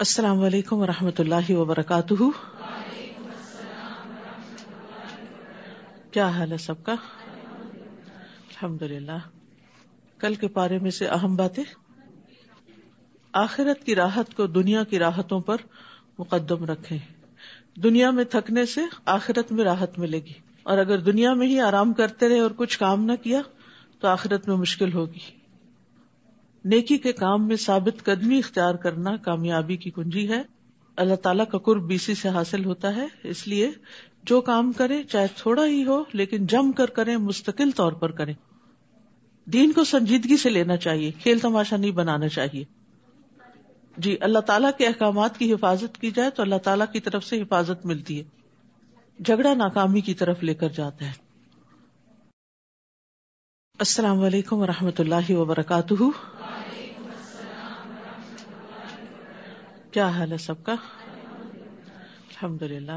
अस्सलाम वालेकुम वरहमतुल्लाहि वबरकातुहु क्या हाल है सबका अल्हम्दुलिल्लाह कल के पारे में से अहम बातें आखिरत की राहत को दुनिया की राहतों पर मुकदम रखें दुनिया में थकने से आखिरत में राहत मिलेगी और अगर दुनिया में ही आराम करते रहे और कुछ काम ना किया तो आखिरत में मुश्किल होगी नेकी के काम में साबित कदमी इख्तियार करना कामयाबी की कुंजी है अल्लाह ताला का कुर्ब इसी से हासिल होता है इसलिए जो काम करे चाहे थोड़ा ही हो लेकिन जम कर करें मुस्तकिल तौर पर करें दीन को संजीदगी से लेना चाहिए खेल तमाशा नहीं बनाना चाहिए जी अल्लाह ताला के अहकाम की हिफाजत की जाए तो अल्लाह ताला की तरफ से हिफाजत मिलती है झगड़ा नाकामी की तरफ लेकर जाता है अस्सलाम वालेकुम वरहमतुल्लाहि वबरकातुहू क्या हाल है सबका अलहमदुल्ला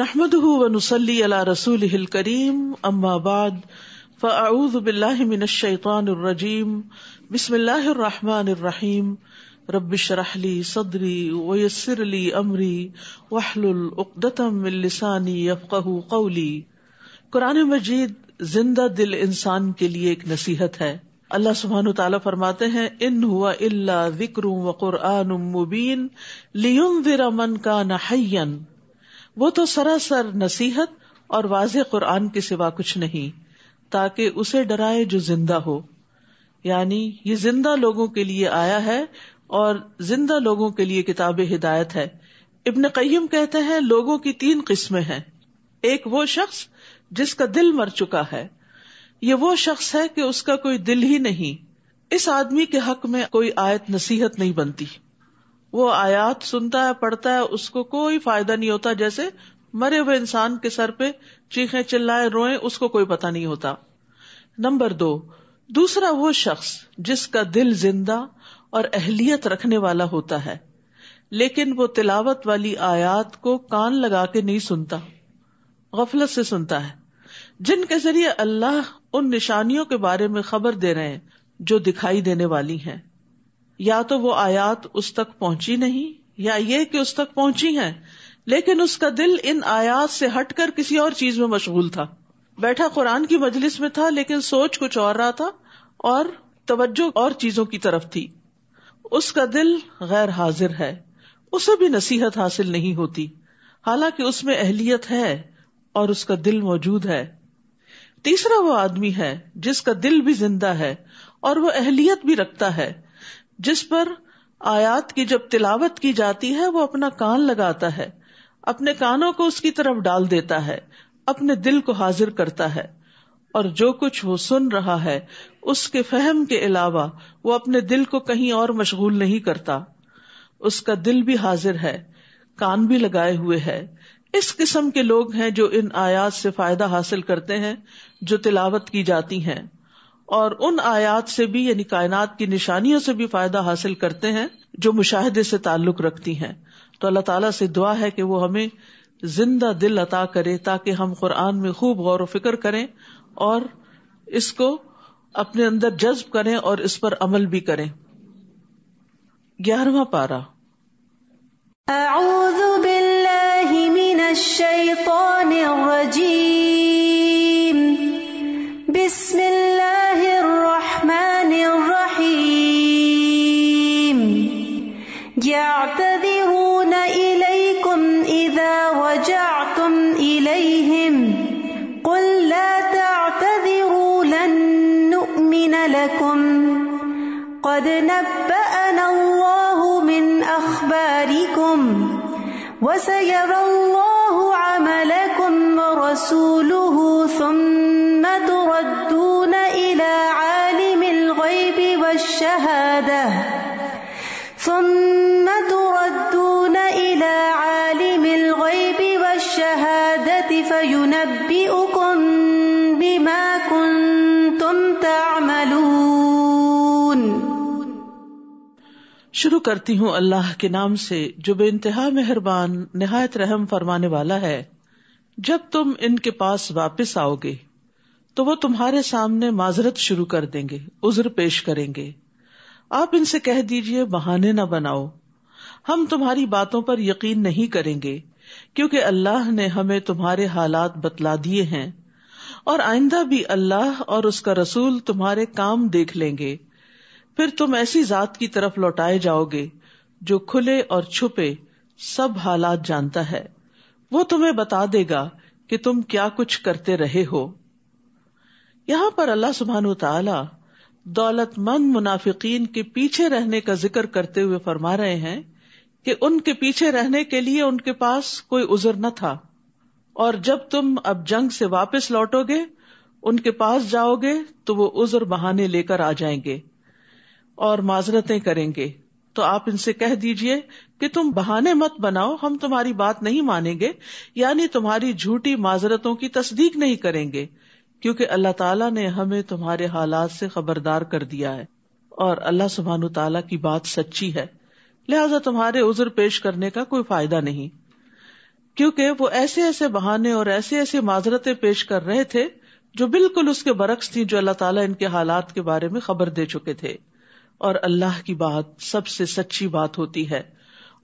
नहमद वनसली अला रसूल हिल करीम अम्माबाद फ़ाऊद बिल्लाशैतरजीम बिस्मिल्लाहमानरहीम रबिशरहली सदरी वयसरली अमरी वाहलुलदतम लिसानी यफ़क़ कौली कुरान मजीद जिंदा दिल इंसान के लिए एक नसीहत है अल्लाह सुबहान तला फरमाते हैं इन हुआ इल्ला जिक्र व कुरआन मुबीन लियुन मन का नहयन वो तो सरासर नसीहत और वाज कुरआन के सिवा कुछ नहीं ताकि उसे डराए जो जिंदा हो यानी ये जिंदा लोगों के लिए आया है और जिंदा लोगों के लिए किताब हिदायत है इब्न कयम कहते हैं लोगों की तीन किस्में हैं एक वो शख्स जिसका दिल मर चुका है ये वो शख्स है कि उसका कोई दिल ही नहीं इस आदमी के हक में कोई आयत नसीहत नहीं बनती वो आयात सुनता है पढ़ता है उसको कोई फायदा नहीं होता जैसे मरे हुए इंसान के सर पे चीखे चिल्लाए रोए उसको कोई पता नहीं होता नंबर दो दूसरा वो शख्स जिसका दिल जिंदा और अहलियत रखने वाला होता है लेकिन वो तिलावत वाली आयात को कान लगा के नहीं सुनता गफलत से सुनता है जिनके जरिए अल्लाह उन निशानियों के बारे में खबर दे रहे हैं जो दिखाई देने वाली हैं या तो वो आयात उस तक पहुंची नहीं या ये कि उस तक पहुंची हैं लेकिन उसका दिल इन आयात से हटकर किसी और चीज में मशगूल था बैठा कुरान की मजलिस में था लेकिन सोच कुछ और रहा था और तवज्जो और चीजों की तरफ थी उसका दिल गैर हाजिर है उसे भी नसीहत हासिल नहीं होती हालांकि उसमें अहलियत है और उसका दिल मौजूद है तीसरा वो आदमी है जिसका दिल भी जिंदा है और वो अहलियत भी रखता है जिस पर आयात की जब तिलावत की जाती है वो अपना कान लगाता है अपने कानों को उसकी तरफ डाल देता है अपने दिल को हाजिर करता है और जो कुछ वो सुन रहा है उसके फहम के अलावा वो अपने दिल को कहीं और मशगूल नहीं करता उसका दिल भी हाजिर है कान भी लगाए हुए है इस किस्म के लोग हैं जो इन आयात से फायदा हासिल करते हैं जो तिलावत की जाती है और उन आयात से भी यानी कायनात की निशानियों से भी फायदा हासिल करते हैं जो मुशाहदे से ताल्लुक रखती है तो अल्लाह तला से दुआ है कि वो हमें जिंदा दिल अता करे ताकि हम कुरान में खूब गौर व फिक्र करें और इसको अपने अंदर जज्ब करें और इस पर अमल भी करें ग्यारहवा पारा الشيطان الرجيم بسم الله الرحمن الرحيم يعتذرون إليكم إذا رجعتم إليهم قل لا تعتذروا لن نؤمن لكم قد نبأنا الله من أخباركم وسيرى الله ورسوله ثم تردون إلى عالم الغيب والشهادة ثم تردون إلى عالم الغيب والشهادة فينبئكم بما كنتم تعملون शुरू करती हूँ अल्लाह के नाम से जो बेानतहा मेहरबान नहायत रहम फरमाने वाला है जब तुम इनके पास वापस आओगे तो वो तुम्हारे सामने माजरत शुरू कर देंगे उज्र पेश करेंगे आप इनसे कह दीजिए बहाने न बनाओ हम तुम्हारी बातों पर यकीन नहीं करेंगे क्योंकि अल्लाह ने हमें तुम्हारे हालात बतला दिए हैं और आइंदा भी अल्लाह और उसका रसूल तुम्हारे काम देख लेंगे फिर तुम ऐसी जात की तरफ लौटाए जाओगे जो खुले और छुपे सब हालात जानता है वो तुम्हें बता देगा कि तुम क्या कुछ करते रहे हो यहां पर अल्लाह सुबहान तला दौलतमंद मुनाफिकीन के पीछे रहने का जिक्र करते हुए फरमा रहे हैं कि उनके पीछे रहने के लिए उनके पास कोई उजर न था और जब तुम अब जंग से वापस लौटोगे उनके पास जाओगे तो वो उजर बहाने लेकर आ जाएंगे और माजरतें करेंगे तो आप इनसे कह दीजिए कि तुम बहाने मत बनाओ हम तुम्हारी बात नहीं मानेंगे यानी तुम्हारी झूठी माजरतों की तस्दीक नहीं करेंगे क्योंकि अल्लाह ताला ने हमें तुम्हारे हालात से खबरदार कर दिया है और अल्लाह सुबहान तला की बात सच्ची है लिहाजा तुम्हारे उज्र पेश करने का कोई फायदा नहीं क्योंकि वो ऐसे ऐसे बहाने और ऐसे ऐसे माजरते पेश कर रहे थे जो बिल्कुल उसके बरक्स थी जो अल्लाह ताला इनके हालात के बारे में खबर दे चुके थे और अल्लाह की बात सबसे सच्ची बात होती है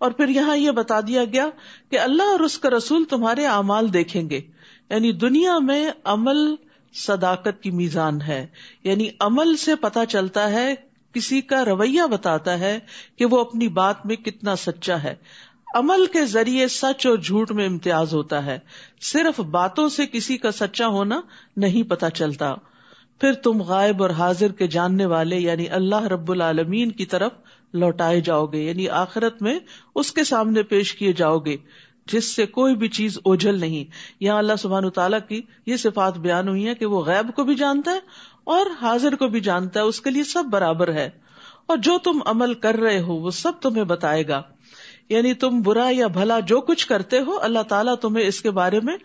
और फिर यहाँ यह बता दिया गया कि अल्लाह और उसका रसूल तुम्हारे अमाल देखेंगे यानी दुनिया में अमल सदाकत की मीजान है यानी अमल से पता चलता है किसी का रवैया बताता है कि वो अपनी बात में कितना सच्चा है अमल के जरिए सच और झूठ में इम्तियाज होता है सिर्फ बातों से किसी का सच्चा होना नहीं पता चलता फिर तुम गायब और हाजिर के जानने वाले यानी अल्लाह रब्बुल आलमीन की तरफ लौटाए जाओगे यानी आखिरत में उसके सामने पेश किए जाओगे जिससे कोई भी चीज ओझल नहीं यहाँ अल्लाह सुबहान तला की ये सिफात बयान हुई है कि वो गैब को भी जानता है और हाजिर को भी जानता है उसके लिए सब बराबर है और जो तुम अमल कर रहे हो वो सब तुम्हें बताएगा यानी तुम बुरा या भला जो कुछ करते हो अल्लाह ताला तुम्हें इसके बारे में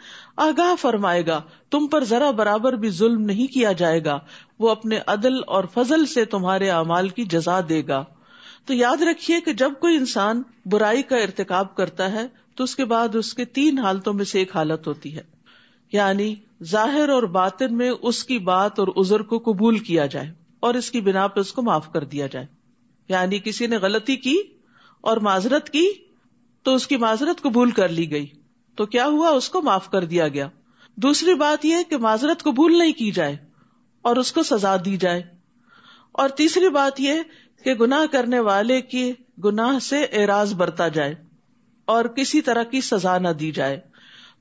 आगाह फरमाएगा तुम पर जरा बराबर भी जुल्म नहीं किया जाएगा वो अपने अदल और फजल से तुम्हारे अमाल की जजा देगा तो याद रखिए कि जब कोई इंसान बुराई का इरतकाब करता है तो उसके बाद उसके तीन हालतों में से एक हालत होती है यानी जाहिर और बातिन में उसकी बात और उजर को कबूल किया जाए और इसकी बिना पर उसको माफ कर दिया जाए यानी किसी ने गलती की और माजरत की तो उसकी माजरत कबूल कर ली गई तो क्या हुआ उसको माफ कर दिया गया दूसरी बात यह कि माजरत कबूल नहीं की जाए और उसको सजा दी जाए और तीसरी बात यह कि गुनाह करने वाले के गुनाह से एराज बरता जाए और किसी तरह की सजा न दी जाए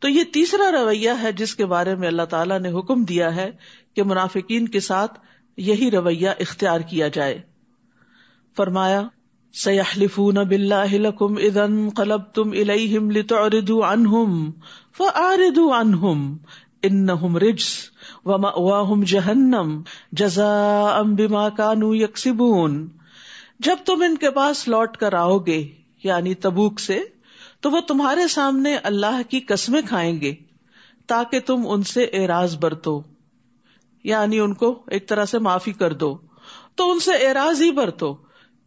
तो ये तीसरा रवैया है जिसके बारे में अल्लाह ताला ने हुक्म दिया है कि मुनाफिकीन के साथ यही रवैया इख्तियार किया जाए फरमाया सयहलिफून बिल्लाकुम इदन कलब तुम इलम लितु अनहुम व आरिदु अनहुम इन रिज्स वम जहन्नम जजा अम्बिमा कानू यकसिबून जब तुम इनके पास लौट कर आओगे यानी तबूक से तो वो तुम्हारे सामने अल्लाह की कस्में खाएंगे ताकि तुम उनसे एराज बरतो यानी उनको एक तरह से माफी कर दो तो उनसे एराज ही बरतो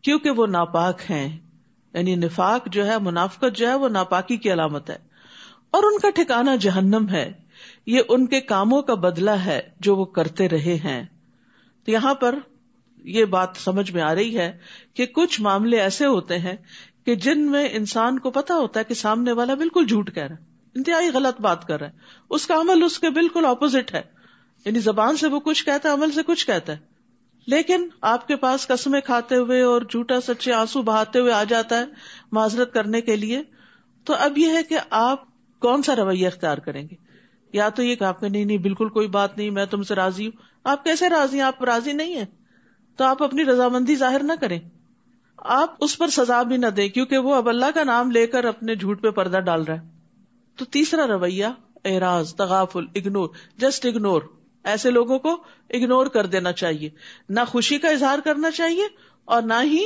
क्योंकि वो नापाक है यानी निफाक जो है मुनाफकत जो है वो नापाकी की अलामत है और उनका ठिकाना जहन्नम है ये उनके कामों का बदला है जो वो करते रहे हैं तो यहाँ पर ये बात समझ में आ रही है कि कुछ मामले ऐसे होते हैं कि जिनमें इंसान को पता होता है कि सामने वाला बिल्कुल झूठ कह रहा है इंतहाई गलत बात कर रहा है उसका अमल उसके बिल्कुल ऑपोजिट है यानी जबान से वो कुछ कहता है अमल से कुछ कहता है लेकिन आपके पास कसमें खाते हुए और झूठा सच्चे आंसू बहाते हुए आ जाता है माजरत करने के लिए तो अब यह है कि आप कौन सा रवैया अख्तियार करेंगे या तो ये आपके नहीं नहीं बिल्कुल कोई बात नहीं मैं तुमसे राजी हूं आप कैसे राजी हैं आप राजी नहीं है तो आप अपनी रजामंदी जाहिर ना करें आप उस पर सजा भी ना दें क्योंकि वो अब अल्लाह का नाम लेकर अपने झूठ पे पर्दा डाल रहा है तो तीसरा रवैया एराज तगाफुल इग्नोर जस्ट इग्नोर ऐसे लोगों को इग्नोर कर देना चाहिए ना खुशी का इजहार करना चाहिए और ना ही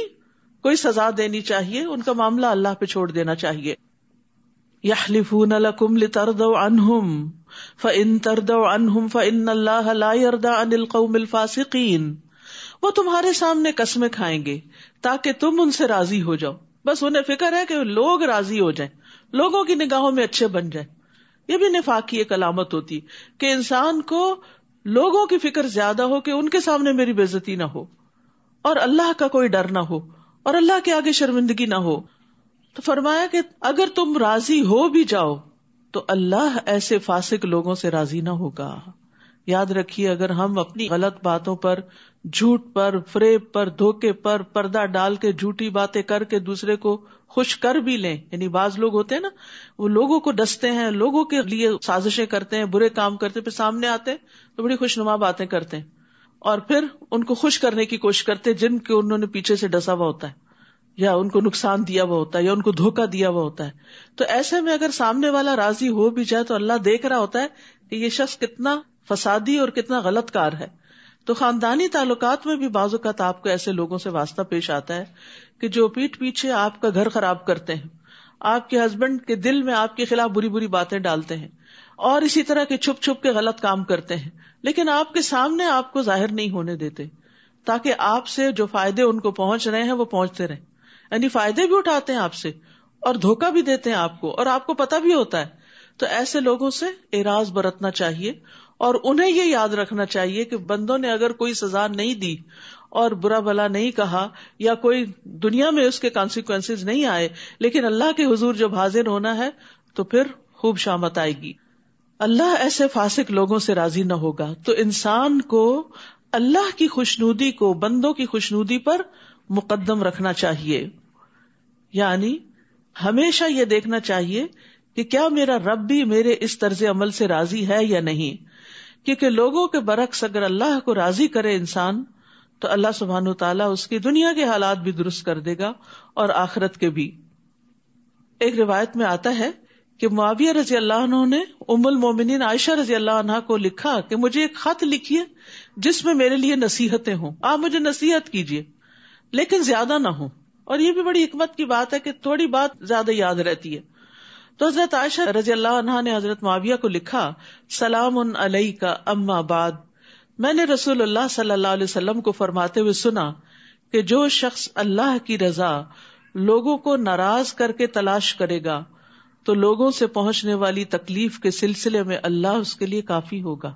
कोई सजा देनी चाहिए उनका मामला अल्लाह पे छोड़ देना चाहिए फासिकीन वो तुम्हारे सामने कस्मे खाएंगे ताकि तुम उनसे राजी हो जाओ बस उन्हें फिक्र है कि लोग राजी हो जाए लोगों की निगाहों में अच्छे बन जाए ये भी निफाकी एक अलामत होती है कि इंसान को लोगों की फिक्र ज्यादा हो कि उनके सामने मेरी बेजती ना हो और अल्लाह का कोई डर ना हो और अल्लाह के आगे शर्मिंदगी ना हो तो फरमाया कि अगर तुम राजी हो भी जाओ तो अल्लाह ऐसे फासिक लोगों से राजी ना होगा याद रखिए अगर हम अपनी गलत बातों पर झूठ पर फ्रेब पर धोखे पर पर्दा डाल के झूठी बातें करके दूसरे को खुश कर भी लें यानी बाज लोग होते हैं ना वो लोगों को डसते हैं लोगों के लिए साजिशें करते हैं बुरे काम करते हैं फिर सामने आते हैं तो बड़ी खुशनुमा बातें करते हैं और फिर उनको खुश करने की कोशिश करते हैं जिनके उन्होंने पीछे से डसा हुआ होता है या उनको नुकसान दिया हुआ होता है या उनको धोखा दिया हुआ होता है तो ऐसे में अगर सामने वाला राजी हो भी जाए तो अल्लाह देख रहा होता है कि ये शख्स कितना फसादी और कितना गलत कार है तो खानदानी ताल्लुकात में भी बाजुकत आपको ऐसे लोगों से वास्ता पेश आता है कि जो पीठ पीछे आपका घर खराब करते हैं आपके हस्बैंड के दिल में आपके खिलाफ बुरी बुरी बातें डालते हैं और इसी तरह के छुप छुप के गलत काम करते हैं लेकिन आपके सामने आपको जाहिर नहीं होने देते ताकि आपसे जो फायदे उनको पहुंच रहे हैं वो पहुंचते रहे यानी फायदे भी उठाते हैं आपसे और धोखा भी देते हैं आपको और आपको पता भी होता है तो ऐसे लोगों से एराज बरतना चाहिए और उन्हें ये याद रखना चाहिए कि बंदों ने अगर कोई सजा नहीं दी और बुरा भला नहीं कहा या कोई दुनिया में उसके कॉन्सिक्वेंसेज नहीं आए लेकिन अल्लाह के हजूर जब हाजिर होना है तो फिर खूब शामत आएगी अल्लाह ऐसे फासिक लोगों से राजी न होगा तो इंसान को अल्लाह की खुशनूदी को बंदों की खुशनूदी पर मुकदम रखना चाहिए यानी हमेशा ये देखना चाहिए कि क्या मेरा रब भी मेरे इस तर्ज अमल से राजी है या नहीं क्योंकि लोगों के बरक्स अगर अल्लाह को राजी करे इंसान तो अल्लाह सुबहान तला उसकी दुनिया के हालात भी दुरुस्त कर देगा और आखरत के भी एक रिवायत में आता है कि माविया रजी अल्लाह ने उमुल मोमिन आयशा रजी अल्लाह को लिखा कि मुझे एक खत लिखिए जिसमें मेरे लिए नसीहतें हों आप मुझे नसीहत कीजिए लेकिन ज्यादा ना हो और ये भी बड़ी हिकमत की बात है कि थोड़ी बात ज्यादा याद रहती है तो हजरत आयशा रजी अल्लाह ने हजरत माविया को लिखा सलाम अलई का अम्माबाद मैंने रसूलुल्लाह सल्लल्लाहु अलैहि वसल्लम को फरमाते हुए सुना कि जो शख्स अल्लाह की रजा लोगों को नाराज करके तलाश करेगा तो लोगों से पहुंचने वाली तकलीफ के सिलसिले में अल्लाह उसके लिए काफी होगा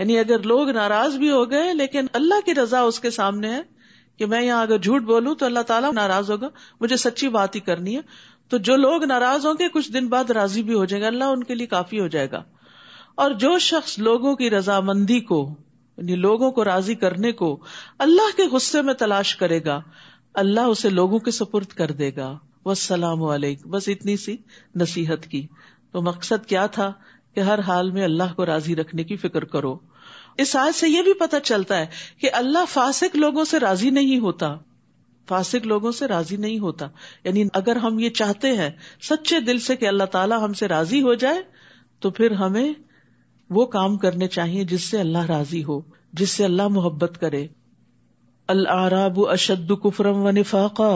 यानी अगर लोग नाराज भी हो गए लेकिन अल्लाह की रजा उसके सामने है कि मैं यहाँ अगर झूठ बोलूं तो अल्लाह ताला नाराज होगा मुझे सच्ची बात ही करनी है तो जो लोग नाराज होंगे कुछ दिन बाद राजी भी हो जाएंगे अल्लाह उनके लिए काफी हो जाएगा और जो शख्स लोगों की रजामंदी को लोगों को राजी करने को अल्लाह के गुस्से में तलाश करेगा अल्लाह उसे लोगों के सपुर्द कर देगा वसलाम वालेकुम बस इतनी सी नसीहत की तो मकसद क्या था कि हर हाल में अल्लाह को राजी रखने की फिक्र करो इस आज से यह भी पता चलता है कि अल्लाह फासिक लोगों से राजी नहीं होता फासिक लोगों से राजी नहीं होता यानी अगर हम ये चाहते हैं सच्चे दिल से कि अल्लाह ताला हमसे राजी हो जाए तो फिर हमें वो काम करने चाहिए जिससे अल्लाह राजी हो जिससे अल्लाह मोहब्बत करे अल आराब अशद कुफरम व निफाका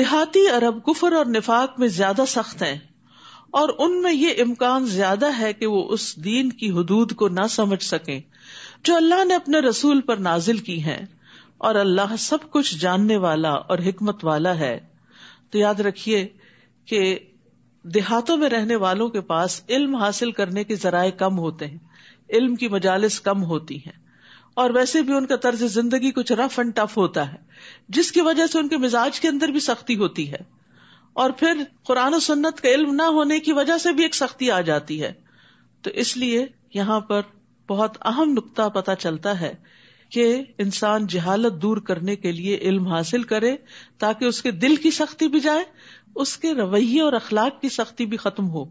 देहाती अरब कुफर और निफाक में ज्यादा सख्त है और उनमें ये इम्कान ज्यादा है कि वो उस दीन की हदूद को ना समझ सके जो अल्लाह ने अपने रसूल पर नाजिल की है और अल्लाह सब कुछ जानने वाला और हिकमत वाला है तो याद रखिये कि देहातों में रहने वालों के पास इल्म हासिल करने के जराए कम होते हैं इल्म की मजालस कम होती हैं और वैसे भी उनका तर्ज जिंदगी कुछ रफ एंड टफ होता है जिसकी वजह से उनके मिजाज के अंदर भी सख्ती होती है और फिर कुरान सन्नत का इल्म ना होने की वजह से भी एक सख्ती आ जाती है तो इसलिए यहाँ पर बहुत अहम नुकता पता चलता है कि इंसान जहालत दूर करने के लिए इल्म हासिल करे ताकि उसके दिल की सख्ती भी जाए उसके रवैये और अखलाक की सख्ती भी खत्म हो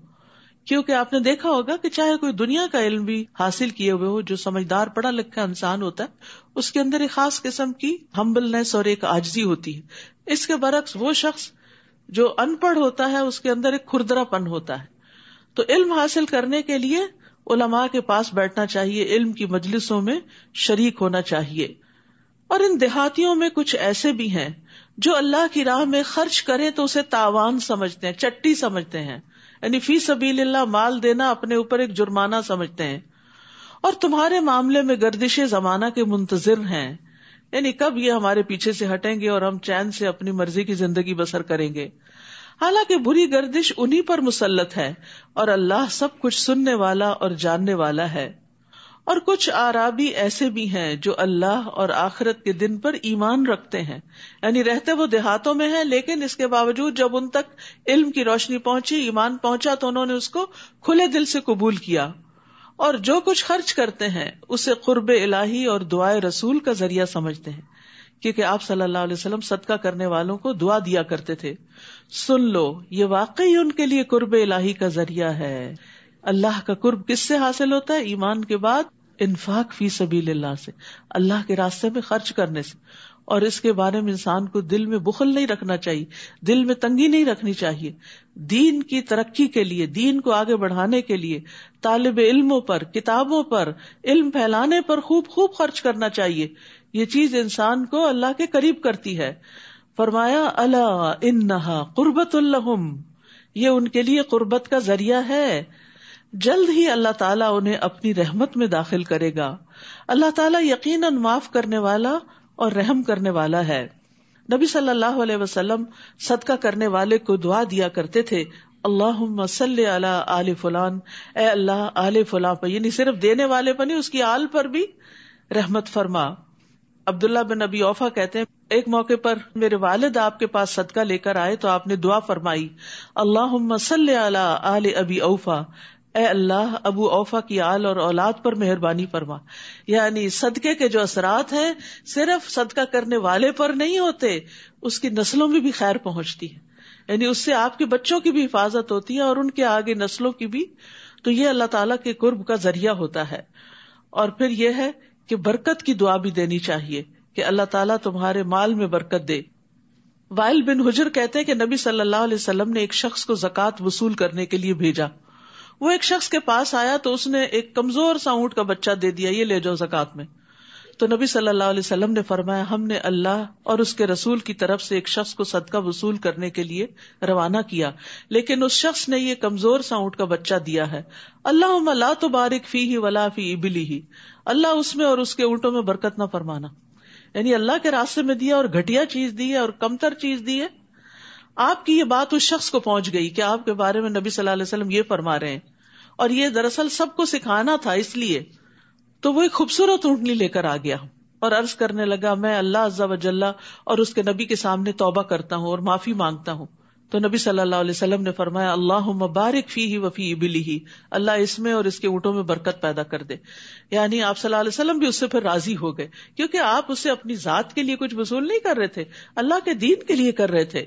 क्योंकि आपने देखा होगा कि चाहे कोई दुनिया का इल्म भी हासिल किए हुए हो जो समझदार पढ़ा लिखा इंसान होता है उसके अंदर एक खास किस्म की हम्बलनेस और एक आजजी होती है इसके बरक्स वो शख्स जो अनपढ़ होता है उसके अंदर एक खुरदरापन होता है तो इल्म हासिल करने के लिए उलमा के पास बैठना चाहिए इल्म की मजलिसों में शरीक होना चाहिए और इन देहातियों में कुछ ऐसे भी हैं जो अल्लाह की राह में खर्च करे तो उसे तावान समझते हैं चट्टी समझते हैं यानी फी सबील्ला माल देना अपने ऊपर एक जुर्माना समझते हैं और तुम्हारे मामले में गर्दिश जमाना के मुंतजर हैं यानी कब ये हमारे पीछे से हटेंगे और हम चैन से अपनी मर्जी की जिंदगी बसर करेंगे हालांकि बुरी गर्दिश उन्हीं पर मुसलत है और अल्लाह सब कुछ सुनने वाला और जानने वाला है और कुछ आराबी ऐसे भी हैं जो अल्लाह और आखिरत के दिन पर ईमान रखते हैं यानी रहते वो देहातों में हैं लेकिन इसके बावजूद जब उन तक इल्म की रोशनी पहुंची ईमान पहुंचा तो उन्होंने उसको खुले दिल से कबूल किया और जो कुछ खर्च करते हैं उसे कुरब इलाही और दुआए रसूल का जरिया समझते हैं क्योंकि आप सल्लल्लाहु अलैहि वसल्लम सदका करने वालों को दुआ दिया करते थे सुन लो ये वाकई उनके लिए कुर्ब इलाही का जरिया है अल्लाह का कुर्ब किससे हासिल होता है ईमान के बाद इन्फाक फी सबील से अल्लाह के रास्ते में खर्च करने से और इसके बारे में इंसान को दिल में बुखल नहीं रखना चाहिए दिल में तंगी नहीं रखनी चाहिए दीन की तरक्की के लिए दीन को आगे बढ़ाने के लिए तालब इल्मों पर किताबों पर इल्म फैलाने पर खूब खूब खर्च करना चाहिए ये चीज इंसान को अल्लाह के करीब करती है फरमाया अला इन्नहा कुर्बतुल्लहुम ये उनके लिए कुर्बत का जरिया है जल्द ही अल्लाह ताला उन्हें अपनी रहमत में दाखिल करेगा अल्लाह ताला यकीनन माफ करने वाला और रहम करने वाला है नबी सल्लल्लाहु अलैहि वसल्लम सदका करने वाले को दुआ दिया करते थे अल्लाह अला आल फुलान ए अल्लाह आल फुला पर यानी सिर्फ देने वाले पर नहीं उसकी आल पर भी रहमत फरमा अब्दुल्ला बिन अबी औफा कहते हैं एक मौके पर मेरे वालिद आपके पास सदका लेकर आए तो आपने दुआ फरमाई अल्लाह अला आले अबी औफा ए अल्लाह अबू औफा की आल और औलाद पर मेहरबानी फरमा यानी सदके के जो असरात हैं सिर्फ सदका करने वाले पर नहीं होते उसकी नस्लों में भी खैर पहुंचती है यानी उससे आपके बच्चों की भी हिफाजत होती है और उनके आगे नस्लों की भी तो ये अल्लाह ताला के कुर्ब का जरिया होता है और फिर यह है कि बरकत की दुआ भी देनी चाहिए कि अल्लाह ताला तुम्हारे माल में बरकत दे वाइल बिन हुजर कहते हैं कि नबी सल्लल्लाहु अलैहि वसल्लम ने एक शख्स को जक़ात वसूल करने के लिए भेजा वो एक शख्स के पास आया तो उसने एक कमजोर सा ऊंट का बच्चा दे दिया ये ले जाओ जकत में तो नबी सल्लल्लाहु अलैहि वसल्लम ने फरमाया हमने अल्लाह और उसके रसूल की तरफ से एक शख्स को सदका वसूल करने के लिए रवाना किया लेकिन उस शख्स ने ये कमजोर सा ऊंट का बच्चा दिया है अल्लाह ला तो बारिक फी ही वला फी इबिली ही अल्लाह उसमें और उसके ऊंटों में बरकत न फरमाना यानी अल्लाह के रास्ते में दिया और घटिया चीज दी है और कमतर चीज दी है आपकी ये बात उस शख्स को पहुंच गई कि आपके बारे में नबी सल्लल्लाहु अलैहि वसल्लम ये फरमा रहे हैं और ये दरअसल सबको सिखाना था इसलिए तो वो एक खूबसूरत ऊँटनी लेकर आ गया और अर्ज करने लगा मैं अल्लाह अज्जा वजल्ला और उसके नबी के सामने तोबा करता हूँ और माफी मांगता हूँ तो नबी सल्लल्लाहु अलैहि वसल्लम ने फरमाया अल्लाह मुबारक फी ही वफी इबिली ही अल्लाह इसमें और इसके ऊँटों में बरकत पैदा कर दे यानी आप सल्लल्लाहु अलैहि वसल्लम भी उससे फिर राजी हो गए क्योंकि आप उससे अपनी जात के लिए कुछ वसूल नहीं कर रहे थे अल्लाह के दीन के लिए कर रहे थे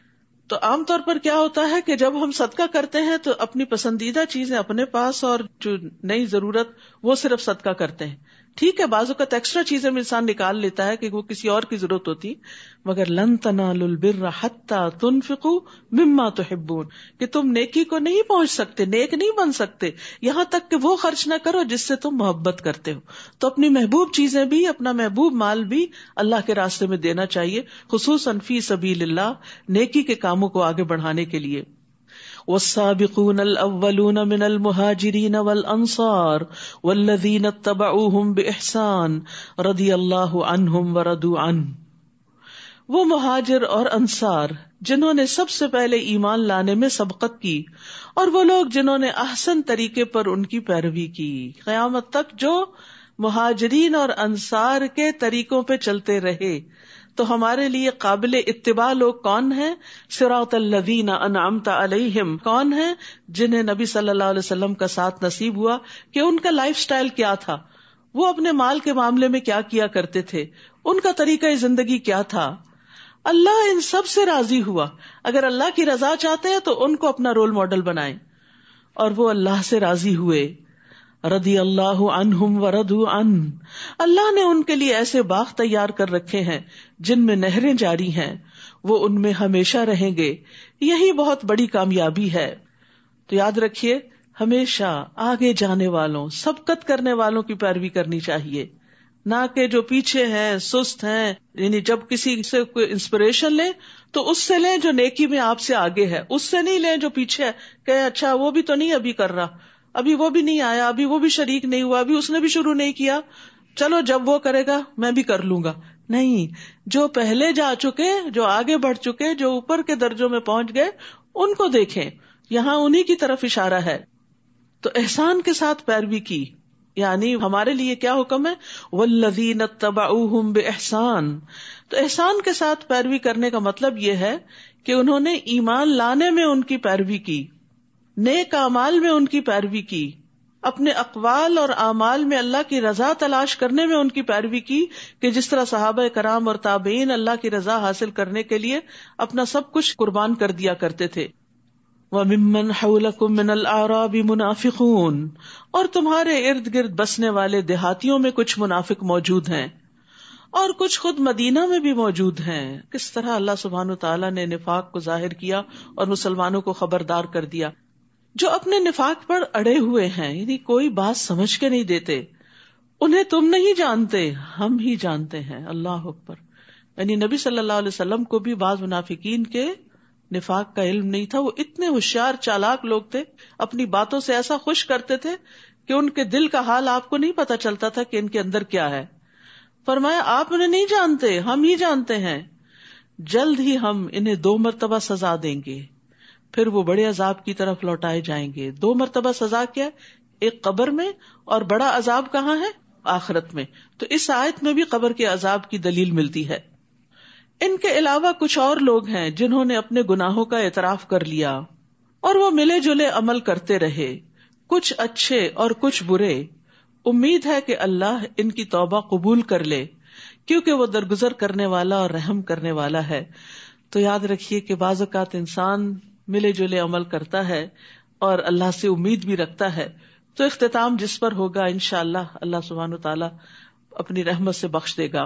तो आमतौर पर क्या होता है कि जब हम सदका करते हैं तो अपनी पसंदीदा चीजें अपने पास और जो नई जरूरत वो सिर्फ सदका करते हैं ठीक है बाजू का एक्स्ट्रा चीजें इंसान निकाल लेता है कि वो किसी और की जरूरत होती मगर लन तनालबिर हत्ता तुन फिकू मिम्मा तो हिब्बून कि तुम नेकी को नहीं पहुंच सकते नेक नहीं बन सकते यहां तक कि वो खर्च ना करो जिससे तुम मोहब्बत करते हो तो अपनी महबूब चीजें भी अपना महबूब माल भी अल्लाह के रास्ते में देना चाहिए खसूस फी सबील नेकी के कामों को आगे बढ़ाने के लिए والسابقون الأولون من المهاجرين والأنصار والذين اتبعوهم بإحسان رضي الله عنهم وردوا عنه वो मुहाजिर और अंसार जिन्होंने सबसे पहले ईमान लाने में सबकत की और वो लोग जिन्होंने अहसन तरीके पर उनकी पैरवी की क्यामत तक जो मुहाजरीन और अंसार के तरीकों पे चलते रहे तो हमारे लिए काबिल इत्तबा लोग कौन है सिरात लदीना अनामता अलहिम कौन है जिन्हें नबी सल्लल्लाहु अलैहि वसल्लम का साथ नसीब हुआ कि उनका लाइफ स्टाइल क्या था वो अपने माल के मामले में क्या किया करते थे उनका तरीका जिंदगी क्या था अल्लाह इन सब से राजी हुआ अगर अल्लाह की रजा चाहते हैं तो उनको अपना रोल मॉडल बनाए और वो अल्लाह से राजी हुए रदी अल्लाह अनहुम व रधु अन अल्लाह ने उनके लिए ऐसे बाग तैयार कर रखे हैं जिनमें नहरें जारी हैं वो उनमें हमेशा रहेंगे यही बहुत बड़ी कामयाबी है तो याद रखिए हमेशा आगे जाने वालों सबकत करने वालों की पैरवी करनी चाहिए ना के जो पीछे हैं सुस्त हैं यानी जब किसी से कोई इंस्पिरेशन लें तो उससे लें जो नेकी में आपसे आगे है उससे नहीं लें जो पीछे है कहे अच्छा वो भी तो नहीं अभी कर रहा अभी वो भी नहीं आया अभी वो भी शरीक नहीं हुआ अभी उसने भी शुरू नहीं किया चलो जब वो करेगा मैं भी कर लूंगा नहीं जो पहले जा चुके जो आगे बढ़ चुके जो ऊपर के दर्जों में पहुंच गए उनको देखें यहाँ उन्हीं की तरफ इशारा है तो एहसान के साथ पैरवी की यानी हमारे लिए क्या हुक्म है वल्लजीन तबाउहुम एहसान तो एहसान के साथ पैरवी करने का मतलब यह है कि उन्होंने ईमान लाने में उनकी पैरवी की नेक अमाल में उनकी पैरवी की अपने अकवाल और अमाल में अल्लाह की रजा तलाश करने में उनकी पैरवी की कि जिस तरह साहब कराम और ताबेन अल्लाह की रजा हासिल करने के लिए अपना सब कुछ कुर्बान कर दिया करते थे मुनाफिकून और तुम्हारे इर्द गिर्द बसने वाले देहातियों में कुछ मुनाफिक मौजूद है और कुछ खुद मदीना में भी मौजूद है किस तरह अल्लाह सुबहान तला ने निफाक को जाहिर किया और मुसलमानों को खबरदार कर दिया जो अपने निफाक पर अड़े हुए हैं यानी कोई बात समझ के नहीं देते उन्हें तुम नहीं जानते हम ही जानते हैं अल्लाह पर यानी नबी सल्लल्लाहु अलैहि वसल्लम को भी बाज मुनाफिकीन के निफाक का इल्म नहीं था वो इतने होशियार चालाक लोग थे अपनी बातों से ऐसा खुश करते थे कि उनके दिल का हाल आपको नहीं पता चलता था कि इनके अंदर क्या है फरमाया आप उन्हें नहीं जानते हम ही जानते हैं जल्द ही हम इन्हें दो मरतबा सजा देंगे फिर वो बड़े अजाब की तरफ लौटाए जाएंगे दो मरतबा सजा क्या एक कबर में और बड़ा अजाब कहाँ है आखरत में तो इस आयत में भी कबर के अजाब की दलील मिलती है इनके अलावा कुछ और लोग हैं जिन्होंने अपने गुनाहों का एतराफ कर लिया और वो मिले जुले अमल करते रहे कुछ अच्छे और कुछ बुरे उम्मीद है कि अल्लाह इनकी तोबा कबूल कर ले क्योंकि वो दरगुजर करने वाला और रहम करने वाला है तो याद रखिए कि बाज इंसान मिले जुले अमल करता है और अल्लाह से उम्मीद भी रखता है तो अख्ताम जिस पर होगा इनशाला अल्लाह सुबहान तला अपनी रहमत से बख्श देगा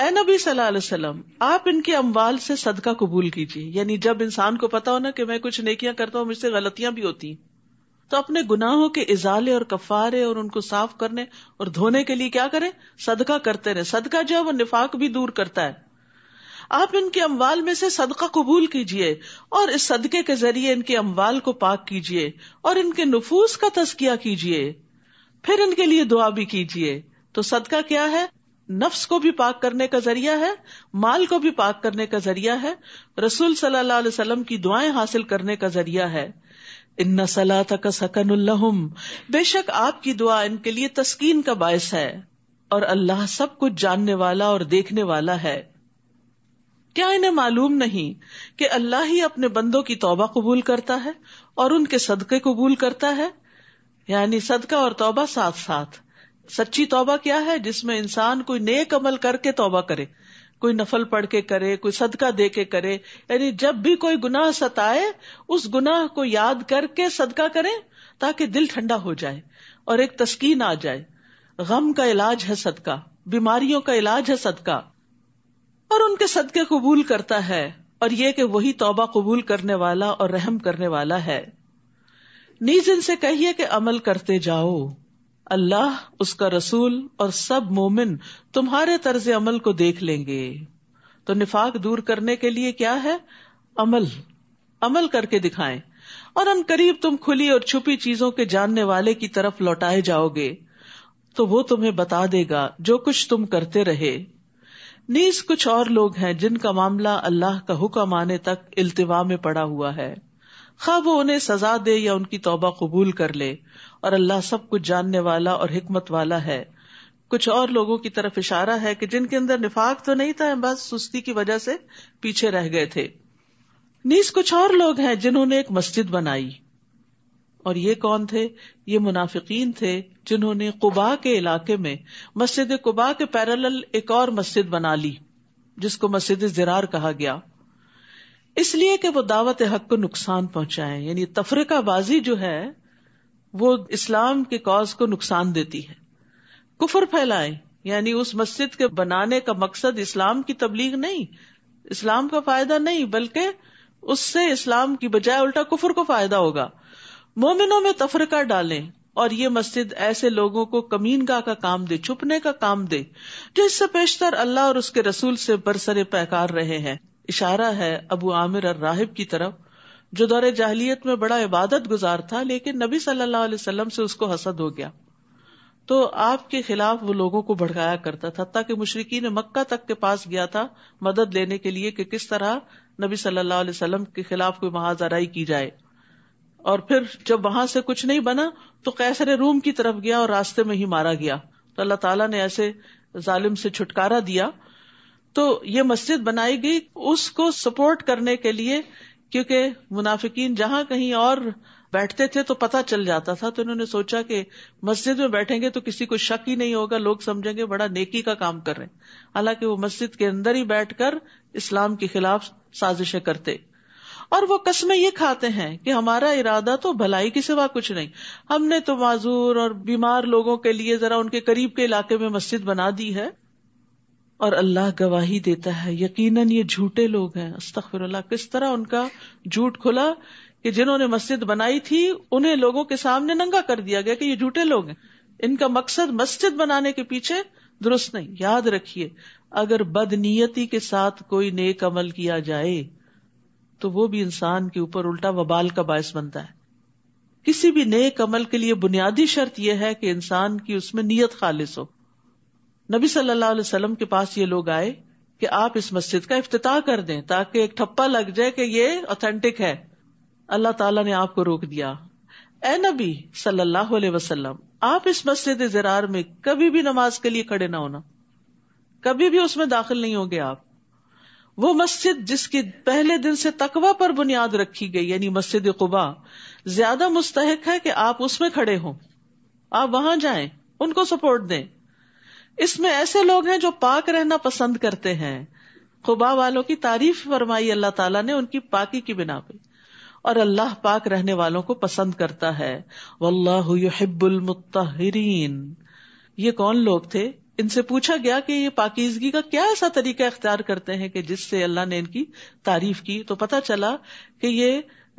ए नबी सलाम आप इनके अम्वाल से सदका कबूल कीजिए यानी जब इंसान को पता हो ना कि मैं कुछ नेकियां करता हूँ मुझसे गलतियां भी होती तो अपने गुनाहों के इजाले और कफारे और उनको साफ करने और धोने के लिए क्या करें सदका करते रहे सदका जो है वो निफाक भी दूर करता है आप इनके अम्वाल में से सदका कबूल कीजिए और इस सदके के जरिए इनके अम्वाल को पाक कीजिए और इनके नफूस का तस्किया कीजिए फिर इनके लिए दुआ भी कीजिए तो सदका क्या है नफ्स को भी पाक करने का जरिया है माल को भी पाक करने का जरिया है रसूल सल्लल्लाहु अलैहि वसल्लम की दुआएं हासिल करने का जरिया है इन सलात का सकन बेशक आपकी दुआ इनके लिए तस्कीन का बायस है और अल्लाह सब कुछ जानने वाला और देखने वाला है क्या इन्हें मालूम नहीं कि अल्लाह ही अपने बंदों की तौबा कबूल करता है और उनके सदके कबूल करता है यानी सदका और तौबा साथ साथ सच्ची तौबा क्या है जिसमें इंसान कोई नेक अमल करके तौबा करे कोई नफल पढ़ के करे कोई सदका दे के करे यानी जब भी कोई गुनाह सताए उस गुनाह को याद करके सदका करे ताकि दिल ठंडा हो जाए और एक तस्कीन आ जाए गम का इलाज है सदका बीमारियों का इलाज है सदका और उनके सदके कबूल करता है और ये कि वही तोबा कबूल करने वाला और रहम करने वाला है नीज इनसे कहिए कि अमल करते जाओ अल्लाह उसका रसूल और सब मोमिन तुम्हारे तर्ज अमल को देख लेंगे तो निफाक दूर करने के लिए क्या है अमल अमल करके दिखाए और हम करीब तुम खुली और छुपी चीजों के जानने वाले की तरफ लौटाए जाओगे तो वो तुम्हें बता देगा जो कुछ तुम करते रहे नीज कुछ और लोग हैं जिनका मामला अल्लाह का हुक्म आने तक इल्तिवा में पड़ा हुआ है खा वो उन्हें सजा दे या उनकी तौबा कबूल कर ले और अल्लाह सब कुछ जानने वाला और हिकमत वाला है कुछ और लोगों की तरफ इशारा है कि जिनके अंदर निफाक तो नहीं था बस सुस्ती की वजह से पीछे रह गए थे नीस कुछ और लोग हैं जिन्होंने एक मस्जिद बनाई और ये कौन थे ये मुनाफिकीन थे जिन्होंने कुबा के इलाके में मस्जिद कुबा के पैरल एक और मस्जिद बना ली जिसको मस्जिद जरार कहा गया इसलिए कि वो दावत हक को नुकसान पहुंचाए यानी तफरकाबाजी जो है वो इस्लाम के कॉज को नुकसान देती है कुफर फैलाए यानी उस मस्जिद के बनाने का मकसद इस्लाम की तबलीग नहीं इस्लाम का फायदा नहीं बल्कि उससे इस्लाम की बजाय उल्टा कुफर को फायदा होगा मोमिनों में तफरका डालें और ये मस्जिद ऐसे लोगों को कमीनगा का काम दे छुपने का काम दे जो इससे पेशतर अल्लाह और उसके रसूल से बरसरे पैकार रहे हैं इशारा है अबू आमिर और राहिब की तरफ जो दौरे जाहलीत में बड़ा इबादत गुजार था लेकिन नबी सल्लल्लाहु अलैहि वसल्लम से उसको हसद हो गया तो आपके खिलाफ वो लोगों को भड़काया करता था ताकि मुशरकी ने मक्का तक के पास गया था मदद लेने के लिए कि किस तरह नबी सल्लल्लाहु अलैहि वसल्लम के खिलाफ कोई महाजराई की जाए और फिर जब वहां से कुछ नहीं बना तो कैसर रूम की तरफ गया और रास्ते में ही मारा गया तो अल्लाह ताला ने ऐसे जालिम से छुटकारा दिया तो ये मस्जिद बनाई गई उसको सपोर्ट करने के लिए क्योंकि मुनाफिकीन जहां कहीं और बैठते थे तो पता चल जाता था तो उन्होंने सोचा कि मस्जिद में बैठेंगे तो किसी को शक ही नहीं होगा लोग समझेंगे बड़ा नेकी का काम कर रहे हैं हालांकि वो मस्जिद के अंदर ही बैठकर इस्लाम के खिलाफ साजिशें करते और वो कस्में ये खाते हैं कि हमारा इरादा तो भलाई के सिवा कुछ नहीं हमने तो माजूर और बीमार लोगों के लिए जरा उनके करीब के इलाके में मस्जिद बना दी है और अल्लाह गवाही देता है यकीन ये झूठे लोग हैं अस्तर किस तरह उनका झूठ खुला कि जिन्होंने मस्जिद बनाई थी उन्हें लोगों के सामने नंगा कर दिया गया कि ये झूठे लोग हैं इनका मकसद मस्जिद बनाने के पीछे दुरुस्त नहीं याद रखिए अगर बदनीयती के साथ कोई नेक अमल किया जाए तो वो भी इंसान के ऊपर उल्टा वबाल का बायस बनता है किसी भी नेक अमल के लिए बुनियादी शर्त यह है कि इंसान की उसमें नीयत खालिश हो नबी सल्लल्लाहु अलैहि वसल्लम के पास ये लोग आए कि आप इस मस्जिद का अफ्ताह कर दें ताकि एक ठप्पा लग जाए कि ये ऑथेंटिक है अल्लाह ताला ने आपको रोक दिया ए नबी सल्लल्लाहु अलैहि वसल्लम आप इस मस्जिद जरार में कभी भी नमाज के लिए खड़े ना होना कभी भी उसमें दाखिल नहीं होंगे आप वो मस्जिद जिसके पहले दिन से तकवा पर बुनियाद रखी गई यानी मस्जिद कुबा ज्यादा मुस्तक है कि आप उसमें खड़े हो आप वहां जाए उनको सपोर्ट दें इसमें ऐसे लोग हैं जो पाक रहना पसंद करते हैं खुबा वालों की तारीफ फरमाई अल्लाह ताला ने उनकी पाकी की बिना पे और अल्लाह पाक रहने वालों को पसंद करता है वल्लाहुब्बुल मुतहरीन ये कौन लोग थे इनसे पूछा गया कि ये पाकिजगी का क्या ऐसा तरीका अख्तियार करते हैं कि जिससे अल्लाह ने इनकी तारीफ की तो पता चला कि ये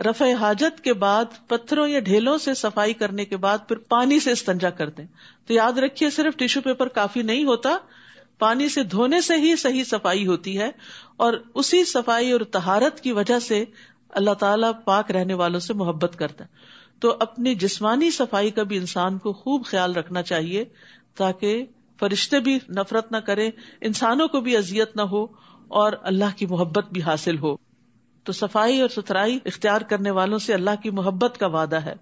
रफ़ हाजत के बाद पत्थरों या ढेलों से सफाई करने के बाद फिर पानी से इस्तंजा करते हैं तो याद रखिए सिर्फ टिश्यू पेपर काफी नहीं होता पानी से धोने से ही सही सफाई होती है और उसी सफाई और तहारत की वजह से अल्लाह ताला पाक रहने वालों से मोहब्बत करता है तो अपनी जिस्मानी सफाई का भी इंसान को खूब ख्याल रखना चाहिए ताकि फरिश्ते भी नफरत न करें इंसानों को भी अजियत न हो और अल्लाह की मोहब्बत भी हासिल हो तो सफाई और सुथराई इख्तियार करने वालों से अल्लाह की मोहब्बत का वादा है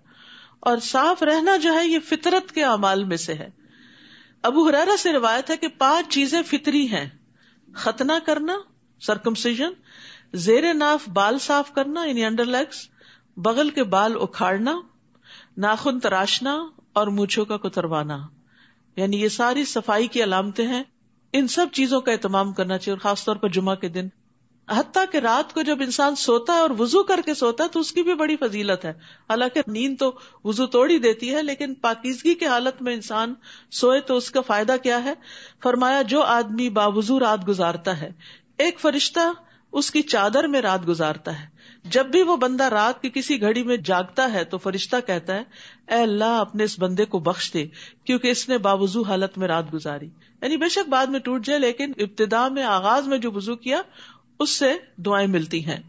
और साफ रहना जो है ये फितरत के अमाल में से है अबू हुरारा से रिवायत है कि पांच चीजें फितरी हैं खतना करना सरकमसिजन जेर नाफ बाल साफ करना इन अंडरलेग्स बगल के बाल उखाड़ना नाखुन तराशना और मूछों का कुतरवाना यानी ये सारी सफाई की अलामतें हैं इन सब चीजों का एहतमाम करना चाहिए और खासतौर पर जुमा के दिन हती के रात को जब इंसान सोता है और वजू करके सोता है तो उसकी भी बड़ी फजीलत है हालांकि नींद तो वजू तोड़ी देती है लेकिन पाकिजगी के हालत में इंसान सोए तो उसका फायदा क्या है फरमाया जो आदमी बावजू रात गुजारता है एक फरिश्ता उसकी चादर में रात गुजारता है जब भी वो बंदा रात की किसी घड़ी में जागता है तो फरिश्ता कहता है ए अल्लाह अपने इस बंदे को बख्श दे क्योंकि इसने बावजू हालत में रात गुजारी यानी बेशक बाद में टूट जाए लेकिन इब्तदा में आगाज में जो वजू किया उससे दुआएं मिलती हैं